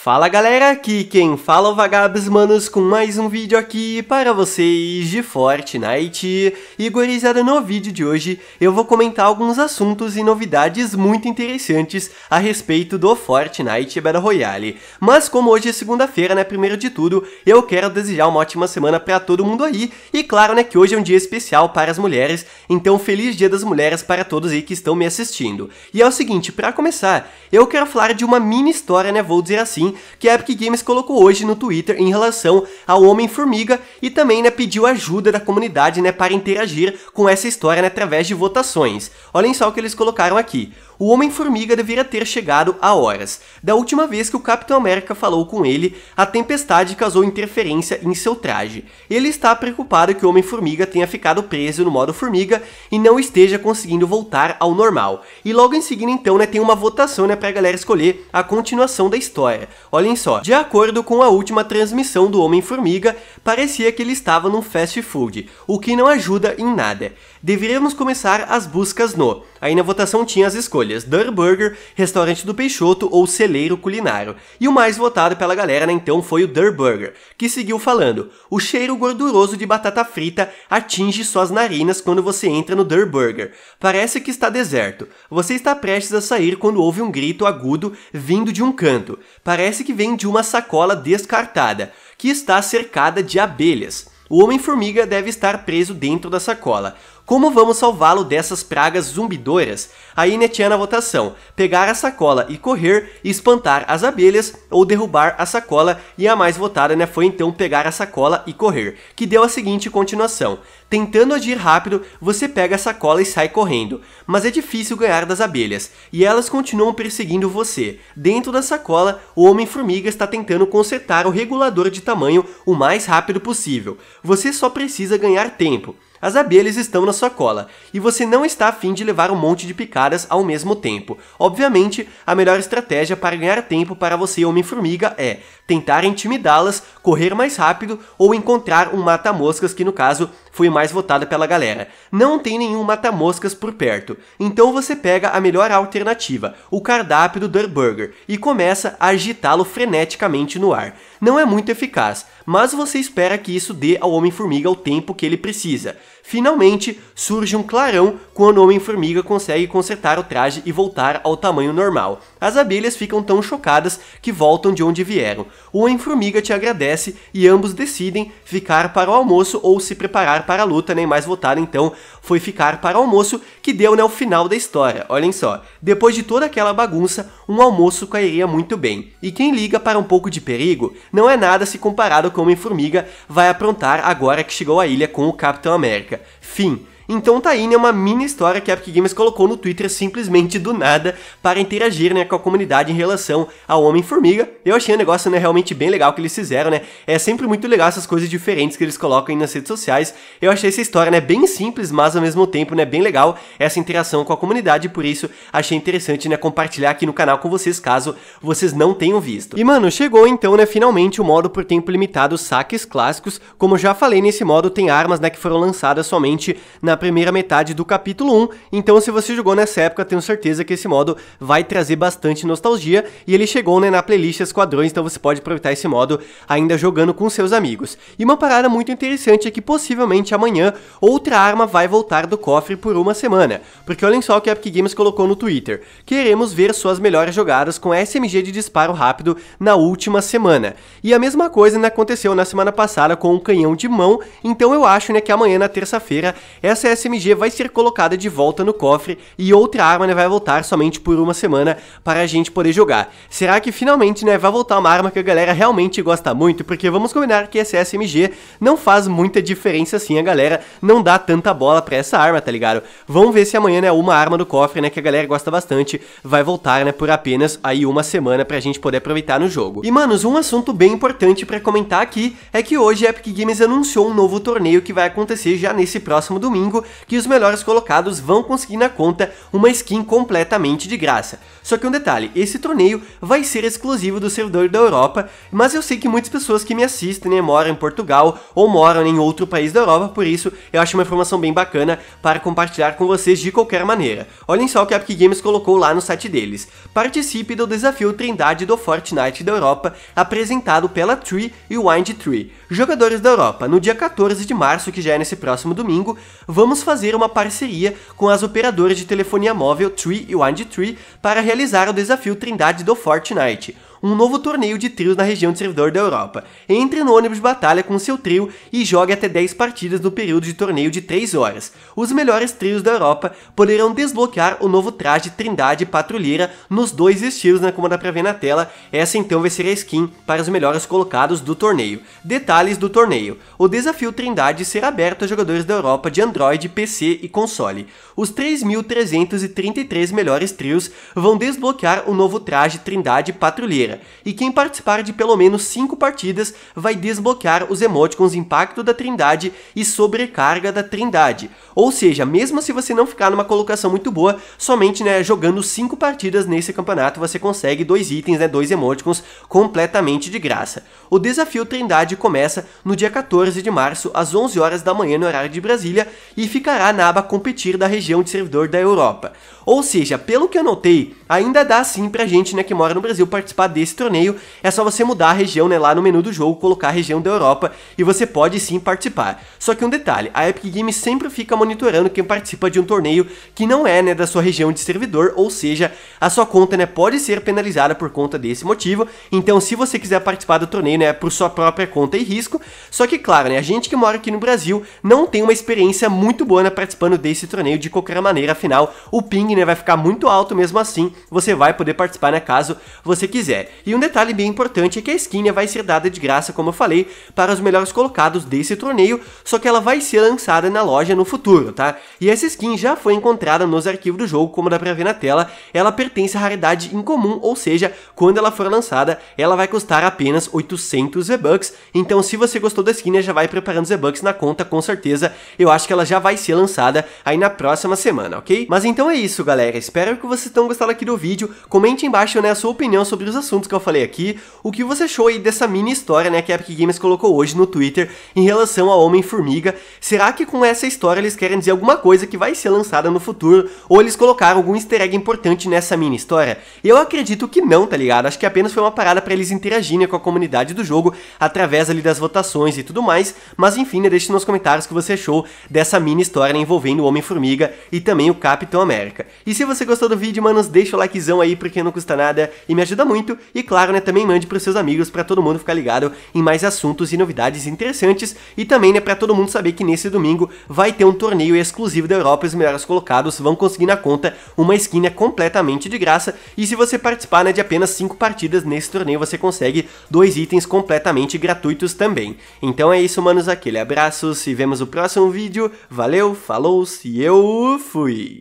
Fala galera, aqui quem fala é o Vagabos Manos com mais um vídeo aqui para vocês de Fortnite. E gurizada, no vídeo de hoje eu vou comentar alguns assuntos e novidades muito interessantes a respeito do Fortnite Battle Royale. Mas como hoje é segunda-feira, né, primeiro de tudo, eu quero desejar uma ótima semana para todo mundo aí. E claro, né, que hoje é um dia especial para as mulheres, então feliz dia das mulheres para todos aí que estão me assistindo. E é o seguinte, para começar, eu quero falar de uma mini história, né, vou dizer assim, Steam que a Epic Games colocou hoje no Twitter em relação ao Homem-Formiga e também né, pediu ajuda da comunidade né, para interagir com essa história né, através de votações. Olhem só o que eles colocaram aqui o Homem-Formiga deveria ter chegado há horas. Da última vez que o Capitão América falou com ele, a tempestade causou interferência em seu traje. Ele está preocupado que o Homem-Formiga tenha ficado preso no modo formiga e não esteja conseguindo voltar ao normal. E logo em seguida, então, né, tem uma votação né, para a galera escolher a continuação da história. Olhem só, de acordo com a última transmissão do Homem-Formiga, parecia que ele estava num fast food, o que não ajuda em nada. Deveríamos começar as buscas no Aí na votação tinha as escolhas Dirty Burger, Restaurante do Peixoto ou Celeiro Culinário. E o mais votado pela galera né, então foi o Dirty Burger, que seguiu falando: "O cheiro gorduroso de batata frita atinge suas narinas quando você entra no Dirty Burger. Parece que está deserto. Você está prestes a sair quando ouve um grito agudo vindo de um canto. Parece que vem de uma sacola descartada, que está cercada de abelhas." O Homem-Formiga deve estar preso dentro da sacola. Como vamos salvá-lo dessas pragas zumbidoras? Aí Netiana votação: pegar a sacola e correr, espantar as abelhas ou derrubar a sacola, e a mais votada né, foi então pegar a sacola e correr, que deu a seguinte continuação: tentando agir rápido, você pega a sacola e sai correndo, mas é difícil ganhar das abelhas, e elas continuam perseguindo você. Dentro da sacola, o Homem-Formiga está tentando consertar o regulador de tamanho o mais rápido possível. Você só precisa ganhar tempo. As abelhas estão na sua cola, e você não está afim de levar um monte de picadas ao mesmo tempo. Obviamente, a melhor estratégia para ganhar tempo para você, Homem-Formiga, é tentar intimidá-las, correr mais rápido ou encontrar um mata-moscas, que no caso foi mais votada pela galera. Não tem nenhum mata-moscas por perto, então você pega a melhor alternativa, o cardápio do Burger, e começa a agitá-lo freneticamente no ar não é muito eficaz, mas você espera que isso dê ao Homem-Formiga o tempo que ele precisa. Finalmente, surge um clarão quando o Homem-Formiga consegue consertar o traje e voltar ao tamanho normal. As abelhas ficam tão chocadas que voltam de onde vieram. O Homem-Formiga te agradece e ambos decidem ficar para o almoço ou se preparar para a luta, nem né? mais votada então foi ficar para o almoço, que deu né, o final da história. Olhem só, depois de toda aquela bagunça, um almoço cairia muito bem. E quem liga para um pouco de perigo não é nada se comparado com o Homem-Formiga vai aprontar agora que chegou à ilha com o Capitão América. Fim. Então tá aí, né, uma mini história que a Epic Games colocou no Twitter simplesmente do nada para interagir, né, com a comunidade em relação ao Homem-Formiga. Eu achei um negócio, né, realmente bem legal que eles fizeram, né? É sempre muito legal essas coisas diferentes que eles colocam aí nas redes sociais. Eu achei essa história, né, bem simples, mas ao mesmo tempo, né, bem legal essa interação com a comunidade, por isso achei interessante, né, compartilhar aqui no canal com vocês, caso vocês não tenham visto. E, mano, chegou então, né, finalmente o modo por tempo limitado saques clássicos. Como já falei, nesse modo tem armas, né, que foram lançadas somente na primeira metade do capítulo 1, então se você jogou nessa época, tenho certeza que esse modo vai trazer bastante nostalgia, e ele chegou né, na playlist Esquadrões, então você pode aproveitar esse modo ainda jogando com seus amigos. E uma parada muito interessante é que possivelmente amanhã outra arma vai voltar do cofre por uma semana, porque olhem só o que a Epic Games colocou no Twitter, queremos ver suas melhores jogadas com SMG de disparo rápido na última semana. E a mesma coisa ainda né, aconteceu na semana passada com um canhão de mão, então eu acho né, que amanhã na terça-feira essa essa SMG vai ser colocada de volta no cofre e outra arma né, vai voltar somente por uma semana para a gente poder jogar. Será que finalmente né, vai voltar uma arma que a galera realmente gosta muito? Porque vamos combinar que essa SMG não faz muita diferença assim, a galera não dá tanta bola pra essa arma, tá ligado? Vamos ver se amanhã né, uma arma do cofre né, que a galera gosta bastante vai voltar né, por apenas aí uma semana pra gente poder aproveitar no jogo. E manos, um assunto bem importante pra comentar aqui é que hoje a Epic Games anunciou um novo torneio que vai acontecer já nesse próximo domingo que os melhores colocados vão conseguir na conta uma skin completamente de graça. Só que um detalhe, esse torneio vai ser exclusivo do servidor da Europa, mas eu sei que muitas pessoas que me assistem né, moram em Portugal ou moram em outro país da Europa, por isso eu acho uma informação bem bacana para compartilhar com vocês de qualquer maneira. Olhem só o que a Epic Games colocou lá no site deles. Participe do desafio Trindade do Fortnite da Europa, apresentado pela Tree e Wind Tree. Jogadores da Europa, no dia 14 de março, que já é nesse próximo domingo, vamos fazer uma parceria com as operadoras de telefonia móvel Tree e Windtree para realizar o desafio Trindade do Fortnite, um novo torneio de trios na região de servidor da Europa. Entre no ônibus de batalha com seu trio e jogue até 10 partidas no período de torneio de 3 horas. Os melhores trios da Europa poderão desbloquear o novo traje Trindade Patrulheira nos dois estilos, né, como dá pra ver na tela. Essa então vai ser a skin para os melhores colocados do torneio. Detalhes do torneio. O desafio Trindade será aberto a jogadores da Europa de Android, PC e console. Os 3.333 melhores trios vão desbloquear o novo traje Trindade Patrulheira e quem participar de pelo menos 5 partidas vai desbloquear os emoticons Impacto da Trindade e Sobrecarga da Trindade. Ou seja, mesmo se você não ficar numa colocação muito boa, somente né, jogando 5 partidas nesse campeonato você consegue dois itens, né, dois emoticons completamente de graça. O desafio Trindade começa no dia 14 de março às 11 horas da manhã no horário de Brasília e ficará na aba competir da região de servidor da Europa. Ou seja, pelo que eu notei, ainda dá sim pra gente né, que mora no Brasil participar desse torneio, é só você mudar a região né, lá no menu do jogo, colocar a região da Europa e você pode sim participar. Só que um detalhe, a Epic Games sempre fica monitorando quem participa de um torneio que não é né, da sua região de servidor, ou seja, a sua conta né, pode ser penalizada por conta desse motivo, então se você quiser participar do torneio né, é por sua própria conta e risco, só que claro, né, a gente que mora aqui no Brasil não tem uma experiência muito boa né, participando desse torneio de qualquer maneira, afinal o ping né, vai ficar muito alto mesmo assim, você vai poder participar né, caso você quiser. E um detalhe bem importante é que a skin vai ser dada de graça, como eu falei, para os melhores colocados desse torneio, só que ela vai ser lançada na loja no futuro, tá? E essa skin já foi encontrada nos arquivos do jogo, como dá pra ver na tela, ela pertence à raridade incomum, ou seja, quando ela for lançada, ela vai custar apenas 800 V-Bucks, então se você gostou da skin, já vai preparando os V-Bucks na conta, com certeza, eu acho que ela já vai ser lançada aí na próxima semana, ok? Mas então é isso, galera, espero que vocês tenham gostado aqui do vídeo, comente embaixo né, a sua opinião sobre os assuntos, assuntos que eu falei aqui, o que você achou aí dessa mini história, né, que a Epic Games colocou hoje no Twitter em relação ao Homem-Formiga. Será que com essa história eles querem dizer alguma coisa que vai ser lançada no futuro, ou eles colocaram algum easter egg importante nessa mini história? Eu acredito que não, tá ligado? Acho que apenas foi uma parada para eles interagirem né, com a comunidade do jogo através ali das votações e tudo mais, mas enfim, né, deixe nos comentários o que você achou dessa mini história né, envolvendo o Homem-Formiga e também o Capitão América. E se você gostou do vídeo, manos, deixa o likezão aí porque não custa nada e me ajuda muito. E claro, né, também mande para seus amigos para todo mundo ficar ligado em mais assuntos e novidades interessantes e também, né, para todo mundo saber que nesse domingo vai ter um torneio exclusivo da Europa e os melhores colocados vão conseguir na conta uma skin né, completamente de graça e se você participar, né, de apenas 5 partidas nesse torneio você consegue dois itens completamente gratuitos também. Então é isso, manos, aquele abraço, se vemos no próximo vídeo. Valeu, falou, se eu fui!